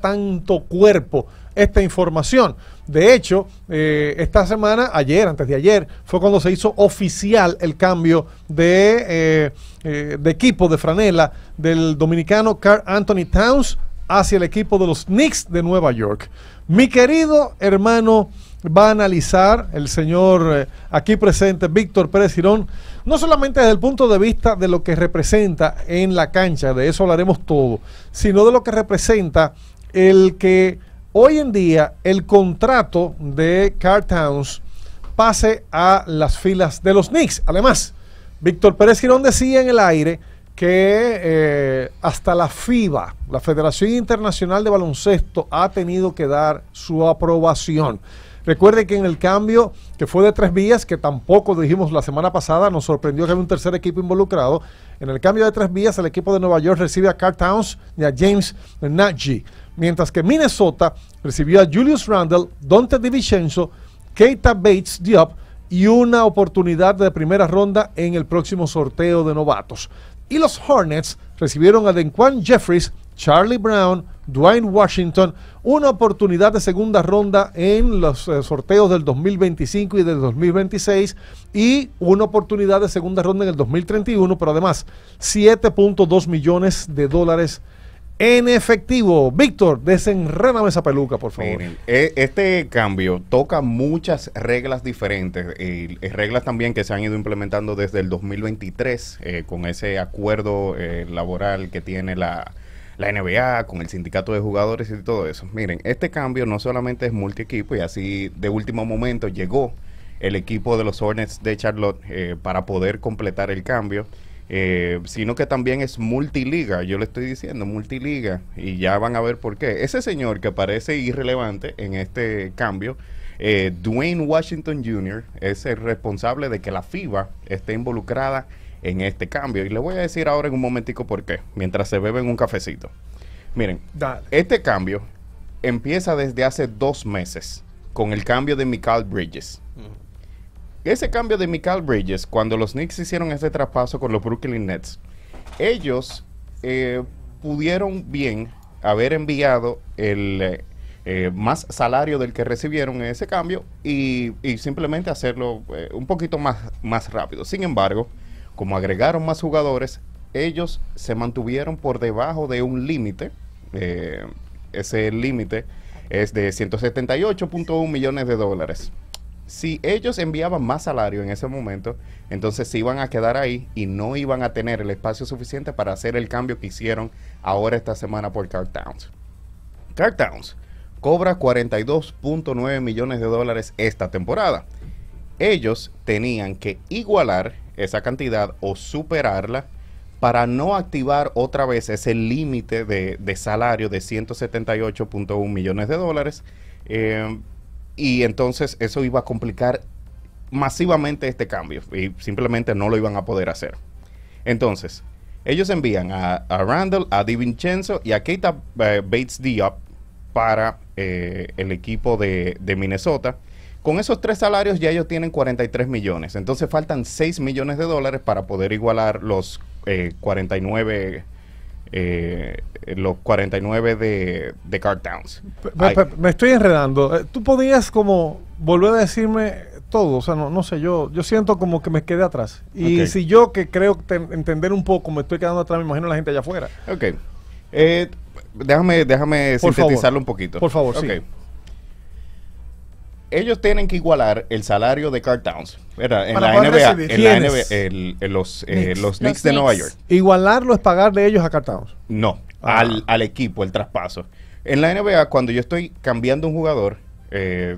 tanto cuerpo esta información. De hecho, eh, esta semana, ayer, antes de ayer, fue cuando se hizo oficial el cambio de, eh, eh, de equipo de franela del dominicano Carl Anthony Towns hacia el equipo de los Knicks de Nueva York. Mi querido hermano va a analizar el señor eh, aquí presente, Víctor Pérez Girón, no solamente desde el punto de vista de lo que representa en la cancha, de eso hablaremos todo, sino de lo que representa el que hoy en día el contrato de Car Towns pase a las filas de los Knicks. Además, Víctor Pérez Girón decía en el aire que eh, hasta la FIBA, la Federación Internacional de Baloncesto, ha tenido que dar su aprobación. Recuerde que en el cambio que fue de tres vías, que tampoco dijimos la semana pasada, nos sorprendió que había un tercer equipo involucrado. En el cambio de tres vías, el equipo de Nueva York recibe a Carl Towns y a James Nagy, mientras que Minnesota recibió a Julius Randle, Dante DiVincenzo, Keita Bates Diop y una oportunidad de primera ronda en el próximo sorteo de novatos. Y los Hornets recibieron a Denquan Jeffries, Charlie Brown, Dwayne Washington, una oportunidad de segunda ronda en los eh, sorteos del 2025 y del 2026 y una oportunidad de segunda ronda en el 2031, pero además 7.2 millones de dólares en efectivo. Víctor, desenréname esa peluca, por favor. Eh, este cambio toca muchas reglas diferentes, eh, reglas también que se han ido implementando desde el 2023 con ese acuerdo laboral que tiene la la NBA, con el sindicato de jugadores y todo eso. Miren, este cambio no solamente es multi-equipo y así de último momento llegó el equipo de los Hornets de Charlotte eh, para poder completar el cambio. Eh, sino que también es multiliga, yo le estoy diciendo multiliga, y ya van a ver por qué. Ese señor que parece irrelevante en este cambio, eh, Dwayne Washington Jr., es el responsable de que la FIBA esté involucrada en este cambio. Y le voy a decir ahora en un momentico por qué, mientras se beben un cafecito. Miren, este cambio empieza desde hace dos meses con el cambio de Michael Bridges. Ese cambio de Michael Bridges, cuando los Knicks hicieron ese traspaso con los Brooklyn Nets, ellos eh, pudieron bien haber enviado el eh, eh, más salario del que recibieron en ese cambio y, simplemente hacerlo un poquito más, más rápido. Sin embargo, como agregaron más jugadores, ellos se mantuvieron por debajo de un límite. Eh, ese límite es de 178.1 millones de dólares. Si ellos enviaban más salario en ese momento, entonces se iban a quedar ahí y no iban a tener el espacio suficiente para hacer el cambio que hicieron ahora esta semana por Card Towns. Towns cobra 42.9 millones de dólares esta temporada. Ellos tenían que igualar esa cantidad o superarla para no activar otra vez ese límite de, salario de 178.1 millones de dólares. Eh, y entonces eso iba a complicar masivamente este cambio y simplemente no lo iban a poder hacer. Entonces, ellos envían a, a Randall, a Vincenzo y a Keita eh, Bates Diop para eh, el equipo de Minnesota con esos tres salarios ya ellos tienen 43 millones. Entonces faltan 6 millones de dólares para poder igualar los 49 eh, eh, los 49 de, de me estoy enredando. Eh, tú podías como volver a decirme todo, o sea, no, sé, yo yo siento como que me quedé atrás. Y si yo que creo entender un poco me estoy quedando atrás, me imagino la gente allá afuera. Ok. déjame déjame sintetizarlo un poquito. Por favor, sí ellos tienen que igualar el salario de Carl Towns ¿verdad? en, la NBA, en eh, los, Knicks. los, de Nueva York. Igualarlo es pagar de ellos a Carl Towns. No, ah. al, equipo, el traspaso. En la NBA, cuando yo estoy cambiando un jugador, eh,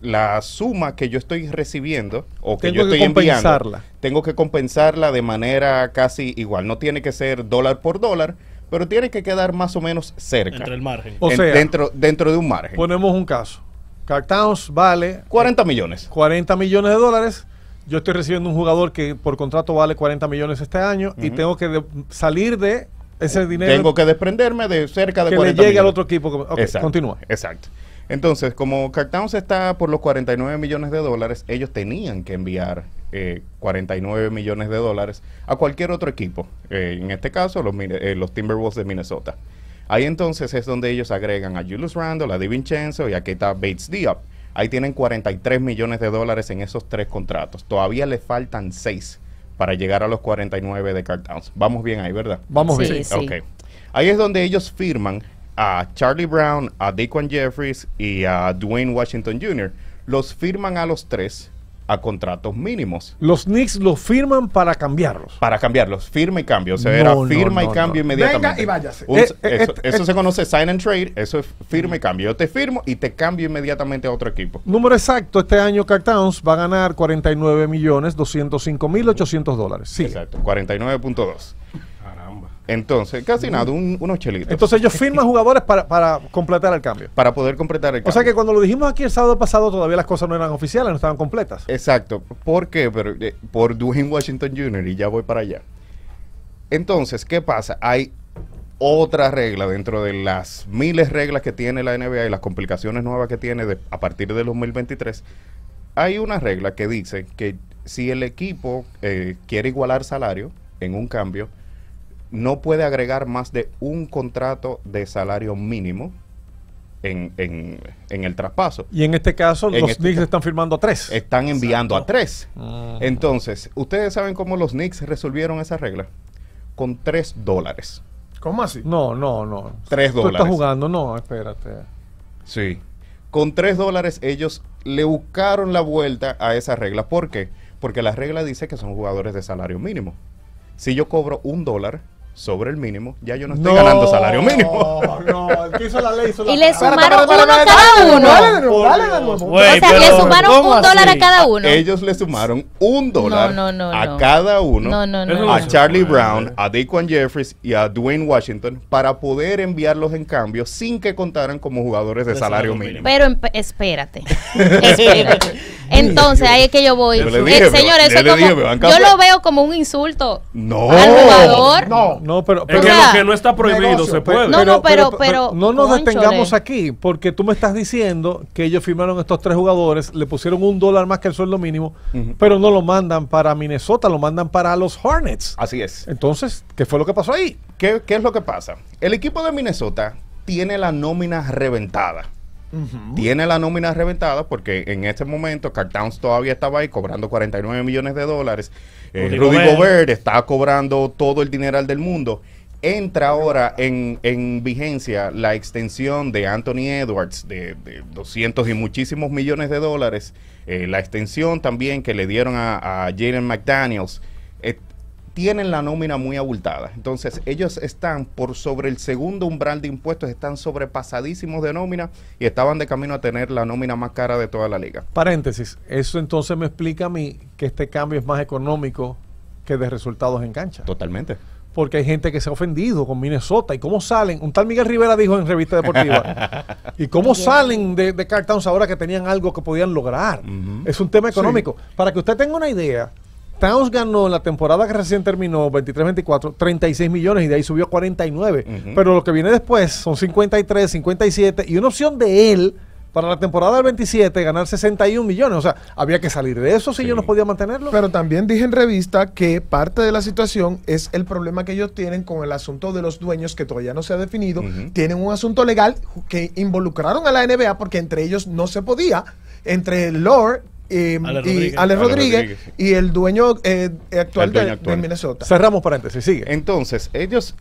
la suma que yo estoy recibiendo o que yo estoy enviando, tengo que compensarla de manera casi igual. No tiene que ser dólar por dólar, pero tiene que quedar más o menos cerca. Entre el margen. dentro, dentro de un margen. Ponemos un caso cartoons vale 40 eh, millones. 40 millones de dólares. Yo estoy recibiendo un jugador que por contrato vale 40 millones este año y tengo que salir de ese dinero. Tengo que desprenderme de cerca de que le llegue al otro equipo. exacto, continúa. Exacto. Entonces, como cartoons está por los 49 millones de dólares, ellos tenían que enviar 49 eh, millones de dólares a cualquier otro equipo. Eh, en este caso, los Timberwolves de Minnesota. Ahí entonces es donde ellos agregan a Julius Randle, a Vincenzo y a Keita Bates Diop. Ahí tienen 43 millones de dólares en esos tres contratos. Todavía les faltan seis para llegar a los 49 de Cartowns. Vamos bien ahí, ¿verdad? Vamos bien. Ahí es donde ellos firman a Charlie Brown, a Dequan Jeffries y a Dwayne Washington Jr. Los firman a los tres a contratos mínimos. Los Knicks los firman para cambiarlos. Para cambiarlos, firma y cambio. O sea, firma y cambio inmediatamente. Venga y váyase. Eh, eh, eso, eh, se conoce sign and trade, eso es firma y cambio. Yo te firmo y te cambio inmediatamente a otro equipo. Número exacto, este año Cactowns va a ganar 49 millones 205 mil dólares. Sí. Exacto, 49.2. Entonces, casi nada, un, unos chelitos. Entonces ellos firman jugadores para, completar el cambio. Para poder completar el cambio. O sea que cuando lo dijimos aquí el sábado pasado todavía las cosas no eran oficiales, no estaban completas. Exacto. ¿Por qué? Eh, por Dwayne Washington Jr. y ya voy para allá. Entonces, ¿qué pasa? Hay otra regla dentro de las miles reglas que tiene la NBA y las complicaciones nuevas que tiene a partir del 2023. Hay una regla que dice que si el equipo eh, quiere igualar salario en un cambio, no puede agregar más de un contrato de salario mínimo en, el traspaso. Y en este caso, los este Knicks están firmando a tres. Están enviando a tres. Mm. Entonces, ¿ustedes saben cómo los Knicks resolvieron esa regla? Con tres dólares. ¿Cómo así? No, no, no. Tres dólares. Tú estás jugando, no, espérate. Sí. Con tres dólares ellos le buscaron la vuelta a esa regla. ¿Por qué? Porque la regla dice que son jugadores de salario mínimo. Si yo cobro un dólar, sobre el mínimo, ya yo no estoy ganando salario mínimo. No, no, el que hizo la ley hizo la Y le sumaron uno cada uno. vale o sea, le sumaron un dólar a cada ah, uno. Ellos le sumaron un dólar a cada uno. A Charlie Brown, a Daquan Jeffries y a Dwayne Washington para poder enviarlos en cambio sin que contaran como jugadores de, pues salario, mínimo. Pero espérate. Entonces, ahí es que yo voy. Yo señor, eso yo lo veo como un insulto al jugador. No, no, pero, que lo que no está prohibido se puede. No, no, pero, pero, no nos detengamos aquí porque tú me estás diciendo que ellos firmaron estos tres jugadores, le pusieron un dólar más que el sueldo mínimo, pero no lo mandan para Minnesota, lo mandan para los Hornets. Así es. Entonces, ¿qué fue lo que pasó ahí? ¿Qué, qué es lo que pasa? El equipo de Minnesota tiene la nómina reventada. Tiene la nómina reventada porque en este momento Carl todavía estaba ahí cobrando 49 millones de dólares. Eh, Rudy Gobert está cobrando todo el dineral del mundo entra ahora en, vigencia la extensión de Anthony Edwards de, 200 y muchísimos millones de dólares, eh, la extensión también que le dieron a, Jalen McDaniels, eh, tienen la nómina muy abultada. Entonces ellos están por sobre el segundo umbral de impuestos, están sobrepasadísimos de nómina y estaban de camino a tener la nómina más cara de toda la liga. Paréntesis, eso entonces me explica a mí que este cambio es más económico que de resultados en cancha. Totalmente porque hay gente que se ha ofendido con Minnesota. ¿Y cómo salen? Un tal Miguel Rivera dijo en Revista Deportiva. ¿Y cómo salen de, de Cartowns ahora que tenían algo que podían lograr? Es un tema económico. Para que usted tenga una idea, Towns ganó en la temporada que recién terminó, 23-24, 36 millones y de ahí subió a 49. Pero lo que viene después son 53, 57 y una opción de él para la temporada del 27 ganar 61 millones. O sea, había que salir de eso si yo no podía mantenerlo. Pero también dije en revista que parte de la situación es el problema que ellos tienen con el asunto de los dueños que todavía no se ha definido. Tienen un asunto legal que involucraron a la NBA porque entre ellos no se podía. Entre Lord, em, y, Ale Rodríguez, y el dueño, eh, actual, de, Minnesota. Cerramos paréntesis, sigue. Entonces, ellos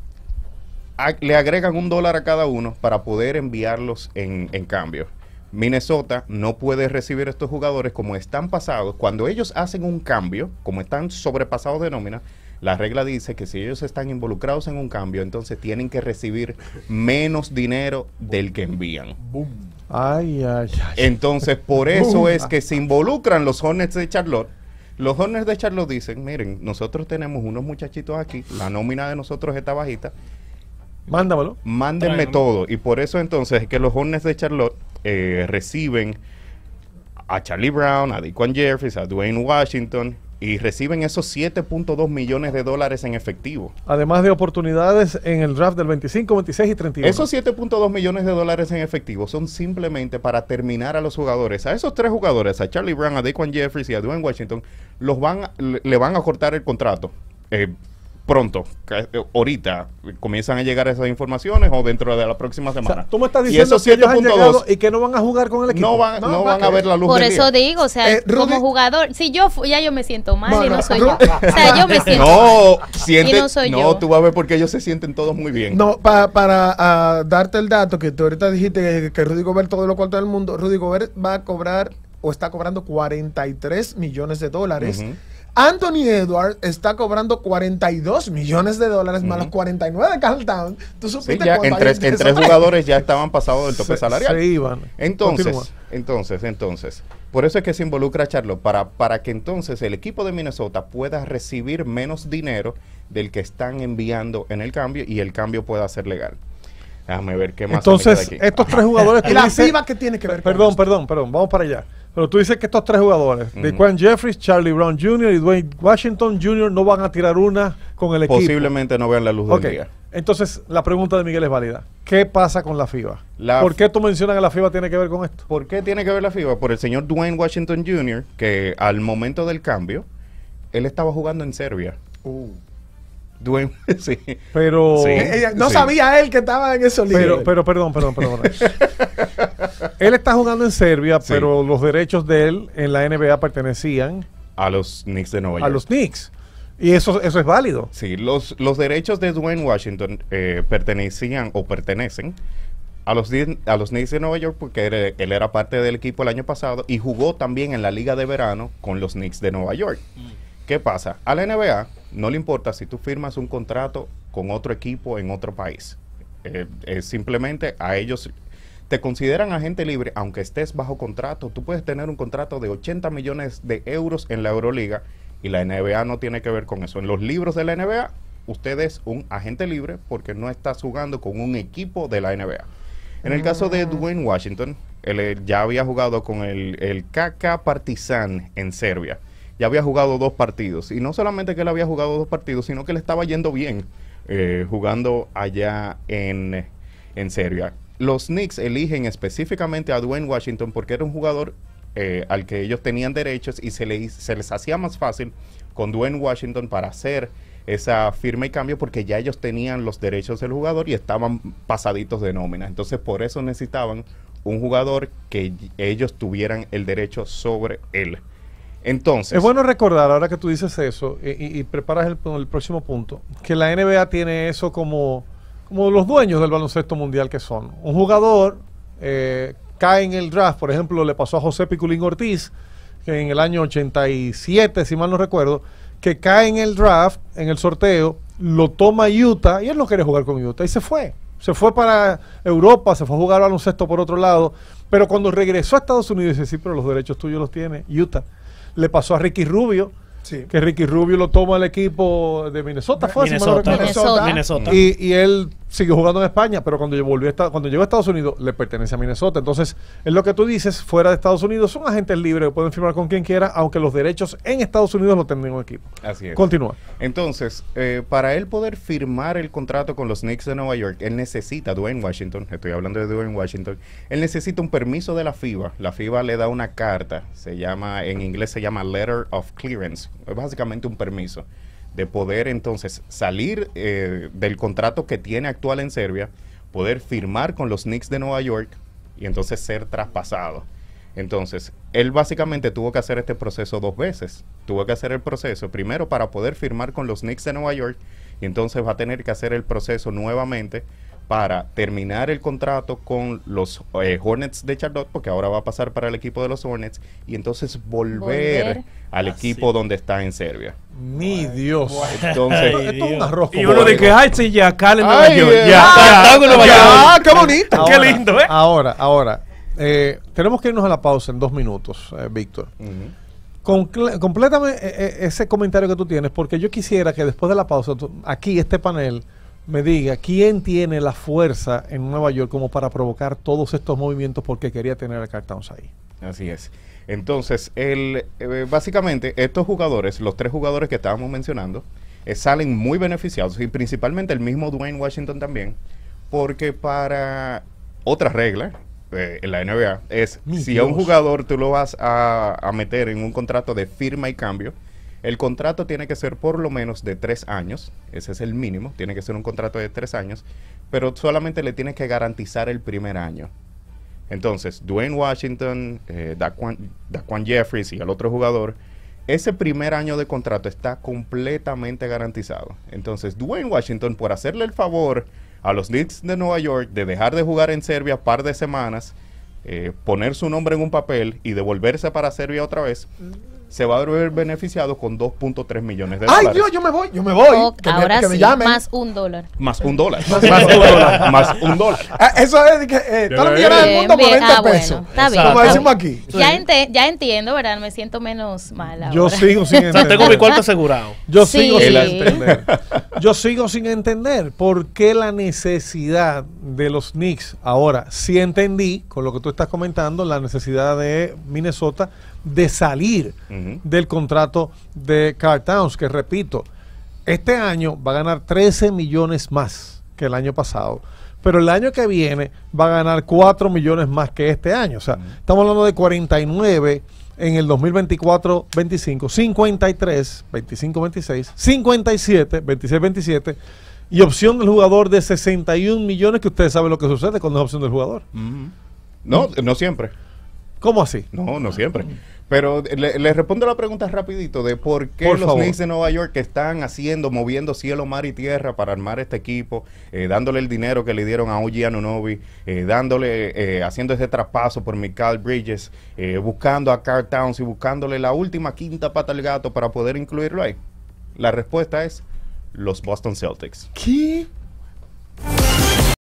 le agregan un dólar a cada uno para poder enviarlos en, en cambio. Minnesota no puede recibir estos jugadores como están pasados. Cuando ellos hacen un cambio, como están sobrepasados de nómina, la regla dice que si ellos están involucrados en un cambio, entonces tienen que recibir menos dinero del que envían. ay, ay. Entonces, por eso es que se involucran los Hornets de Charlotte. Los Hornets de Charlotte dicen, miren, nosotros tenemos unos muchachitos aquí, la nómina de nosotros está bajita. Mándamelo. Mándenme todo. Y por eso entonces es que los Hornets de Charlotte eh, reciben a Charlie Brown, a Dequan Jeffries, a Dwayne Washington y reciben esos 7.2 millones de dólares en efectivo. Además de oportunidades en el draft del 25, 26 y 31. Esos 7.2 millones de dólares en efectivo son simplemente para terminar a los jugadores. A esos tres jugadores, a Charlie Brown, a Dequan Jeffries y a Dwayne Washington, los van, le van a cortar el contrato. Eh, pronto, eh, ahorita, comienzan a llegar esas informaciones o dentro de la próxima semana. tú me estás diciendo y que y que no van a jugar con el equipo. No van, a ver la luz Por eso digo, o sea, eh, como jugador, si yo ya yo me siento mal y no soy yo. o sea, yo me siento no, no tú vas a ver porque ellos se sienten todos muy bien. No, para ah, darte el dato que tú ahorita dijiste que, Rudy Gobert todo lo cuartos del mundo, Rudy Gobert va a cobrar o está cobrando 43 millones de dólares. Anthony Edwards está cobrando 42 millones de dólares más los 49 de Carl Town. Tú supiste sí, en, tres, jugadores ya estaban pasados del tope salarial. Entonces, entonces, entonces, por eso es que se involucra Charlo, para, para que entonces el equipo de Minnesota pueda recibir menos dinero del que están enviando en el cambio y el cambio pueda ser legal. Déjame ver qué más. Entonces, estos tres jugadores. ¿Y la FIBA qué tiene que ver? Perdón, esto. perdón, perdón. Vamos para allá. Pero tú dices que estos tres jugadores, De mm. Dequan Jeffries, Charlie Brown Jr. y Dwayne Washington Jr. no van a tirar una con el equipo. Posiblemente no vean la luz del día. Entonces, la pregunta de Miguel es válida. ¿Qué pasa con la FIBA? ¿Por qué tú mencionas que la FIBA tiene que ver con esto? ¿Por qué tiene que ver la FIBA? Por el señor Dwayne Washington Jr., que al momento del cambio, él estaba jugando en Serbia. Uh. Dwayne sí. Pero. Eh, eh, no sabía él que estaba en esos límites. Pero, perdón, perdón, perdón. él está jugando en Serbia, pero los derechos de él en la NBA pertenecían. A los Knicks de Nueva York. A los Knicks. Y eso, eso es válido. Sí, los, los derechos de Dwayne Washington eh, pertenecían o pertenecen a los, a los Knicks de Nueva York porque él era parte del equipo el año pasado y jugó también en la Liga de Verano con los Knicks de Nueva York. Mm. ¿Qué pasa? A la NBA no le importa si tú firmas un contrato con otro equipo en otro país. Eh, simplemente a ellos te consideran agente libre, aunque estés bajo contrato. Tú puedes tener un contrato de 80 millones de euros en la Euroliga y la NBA no tiene que ver con eso. En los libros de la NBA, usted es un agente libre porque no estás jugando con un equipo de la NBA. En el caso de ah. Dwayne Washington, él eh, ya había jugado con el, el KK Partizan en Serbia ya había jugado dos partidos. Y no solamente que él había jugado dos partidos, sino que le estaba yendo bien eh, jugando allá en, Serbia. Los Knicks eligen específicamente a Dwayne Washington porque era un jugador eh, al que ellos tenían derechos y se, le, se les hacía más fácil con Dwayne Washington para hacer esa firma y cambio porque ya ellos tenían los derechos del jugador y estaban pasaditos de nómina. Entonces por eso necesitaban un jugador que ellos tuvieran el derecho sobre él. Entonces. Es bueno recordar, ahora que tú dices eso y, preparas el, próximo punto, que la NBA tiene eso como, como los dueños del baloncesto mundial que son. Un jugador eh, cae en el draft, por ejemplo, le pasó a José Piculín Ortiz, en el año 87, si mal no recuerdo, que cae en el draft, en el sorteo, lo toma Utah y él no quiere jugar con Utah y se fue se fue para Europa, se fue a jugar baloncesto por otro lado, pero cuando regresó a Estados Unidos dice, sí, pero los derechos tuyos los tiene Utah. Le pasó a Ricky Rubio, que Ricky Rubio lo toma el equipo de Minnesota, fue Minnesota. Minnesota. Minnesota. Y, y él siguió jugando en España, pero cuando, yo a, cuando llegó a Estados Unidos le pertenece a Minnesota. Entonces, es lo que tú dices, fuera de Estados Unidos son agentes libres, pueden firmar con quien quiera, aunque los derechos en Estados Unidos no tendrían un equipo. Así es. Continúa. Entonces, eh, para él poder firmar el contrato con los Knicks de Nueva York, él necesita, Dwayne Washington, estoy hablando de Dwayne Washington, él necesita un permiso de la FIBA. La FIBA le da una carta, se llama, en inglés se llama Letter of Clearance, es básicamente un permiso de poder entonces salir eh, del contrato que tiene actual en Serbia, poder firmar con los Knicks de Nueva York y entonces ser traspasado. Entonces, él básicamente tuvo que hacer este proceso dos veces. Tuvo que hacer el proceso primero para poder firmar con los Knicks de Nueva York y entonces va a tener que hacer el proceso nuevamente para terminar el contrato con los eh, Hornets de Charlotte, porque ahora va a pasar para el equipo de los Hornets, y entonces volver, al equipo donde está en Serbia. Mi Dios. Entonces, esto es un arroz Y uno de que, ay, sí, ya, en Nueva York. Ya, qué bonito. Ahora, qué lindo, ¿eh? Ahora, ahora, eh, tenemos que irnos a la pausa en dos minutos, eh, Víctor. Uh complétame eh, eh, ese comentario que tú tienes, porque yo quisiera que después de la pausa, aquí este panel me diga quién tiene la fuerza en Nueva York como para provocar todos estos movimientos porque quería tener a Cartowns ahí. Así es. Entonces, el, eh, básicamente, estos jugadores, los tres jugadores que estábamos mencionando, eh, salen muy beneficiados y principalmente el mismo Dwayne Washington también, porque para otra regla eh, en la NBA es si a un jugador tú lo vas a, meter en un contrato de firma y cambio, el contrato tiene que ser por lo menos de tres años, ese es el mínimo, tiene que ser un contrato de tres años, pero solamente le tienes que garantizar el primer año. Entonces, Dwayne Washington, eh, Daquan, Jeffries y el otro jugador, ese primer año de contrato está completamente garantizado. Entonces, Dwayne Washington, por hacerle el favor a los Knicks de Nueva York de dejar de jugar en Serbia par de semanas, eh, poner su nombre en un papel y devolverse para Serbia otra vez, mm se va a ver beneficiado con 2.3 millones de dólares. ¡Ay, Dios, yo me voy! ¡Yo me voy! ahora sí, más un dólar. Más un dólar. más un dólar. más un dólar. Ah, eso es que eh, todos mundo 20 ah, pesos. está bien. Como decimos aquí. Ya, ya entiendo, ¿verdad? Me siento menos ahora. Yo sigo sin entender. o sea, tengo mi cuarto asegurado. Yo sigo sin entender. Yo sigo sin entender por qué la necesidad de los Knicks. Ahora, sí entendí con lo que tú estás comentando la necesidad de Minnesota de salir del contrato de Carl Towns, que repito, este año va a ganar 13 millones más que el año pasado, pero el año que viene va a ganar 4 millones más que este año. O sea, estamos hablando de 49 en el 2024-25, 53, 25-26, 57, 26-27 y opción del jugador de 61 millones, que ustedes saben lo que sucede con la opción del jugador. No, no siempre. ¿Cómo así? No, no siempre. Pero eh, le, respondo la pregunta rapidito de por qué los Knicks de Nueva York que están haciendo, moviendo cielo, mar y tierra para armar este equipo, eh, dándole el dinero que le dieron a Uji Anunobi, eh, dándole, haciendo ese traspaso por Michael Bridges, buscando a Carl Towns y buscándole la última quinta pata al gato para poder incluirlo ahí. La respuesta es los Boston Celtics. ¿Qué?